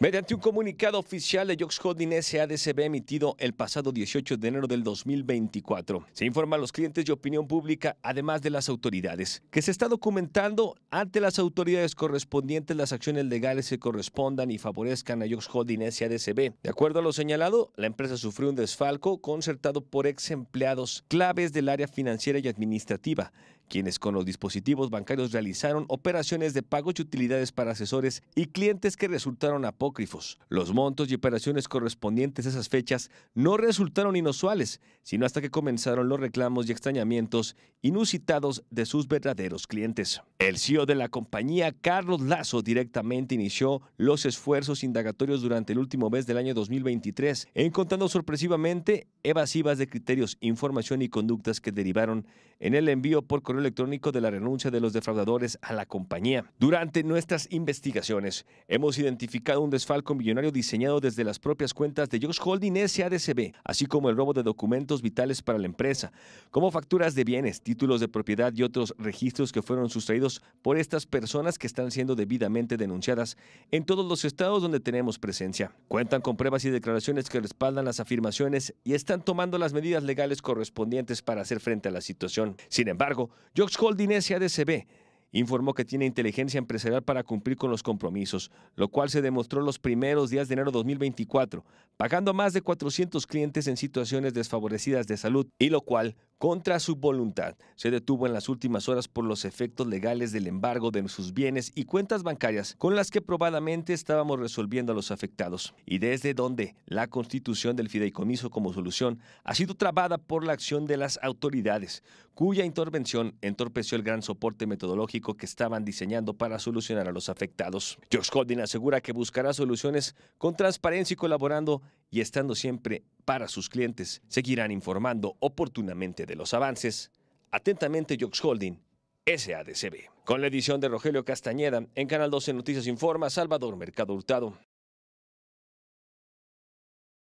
Mediante un comunicado oficial de Jox Holding SADCB emitido el pasado 18 de enero del 2024, se informa a los clientes y opinión pública, además de las autoridades, que se está documentando ante las autoridades correspondientes las acciones legales que correspondan y favorezcan a Jox Holding SADCB. De acuerdo a lo señalado, la empresa sufrió un desfalco concertado por ex empleados claves del área financiera y administrativa quienes con los dispositivos bancarios realizaron operaciones de pagos y utilidades para asesores y clientes que resultaron apócrifos. Los montos y operaciones correspondientes a esas fechas no resultaron inusuales, sino hasta que comenzaron los reclamos y extrañamientos inusitados de sus verdaderos clientes. El CEO de la compañía, Carlos Lazo, directamente inició los esfuerzos indagatorios durante el último mes del año 2023, encontrando sorpresivamente evasivas de criterios, información y conductas que derivaron en el envío por correo electrónico de la renuncia de los defraudadores a la compañía. Durante nuestras investigaciones, hemos identificado un desfalco millonario diseñado desde las propias cuentas de Josh Holding SADCB, así como el robo de documentos vitales para la empresa, como facturas de bienes, títulos de propiedad y otros registros que fueron sustraídos por estas personas que están siendo debidamente denunciadas en todos los estados donde tenemos presencia. Cuentan con pruebas y declaraciones que respaldan las afirmaciones y están tomando las medidas legales correspondientes para hacer frente a la situación. Sin embargo, George de ADCB informó que tiene inteligencia empresarial para cumplir con los compromisos, lo cual se demostró los primeros días de enero 2024, pagando a más de 400 clientes en situaciones desfavorecidas de salud, y lo cual contra su voluntad. Se detuvo en las últimas horas por los efectos legales del embargo de sus bienes y cuentas bancarias con las que probadamente estábamos resolviendo a los afectados. Y desde donde la constitución del fideicomiso como solución ha sido trabada por la acción de las autoridades, cuya intervención entorpeció el gran soporte metodológico que estaban diseñando para solucionar a los afectados. Josh Codin asegura que buscará soluciones con transparencia y colaborando y estando siempre para sus clientes, seguirán informando oportunamente de los avances. Atentamente, Jux Holding, SADCB. Con la edición de Rogelio Castañeda, en Canal 12 Noticias Informa, Salvador Mercado Hurtado.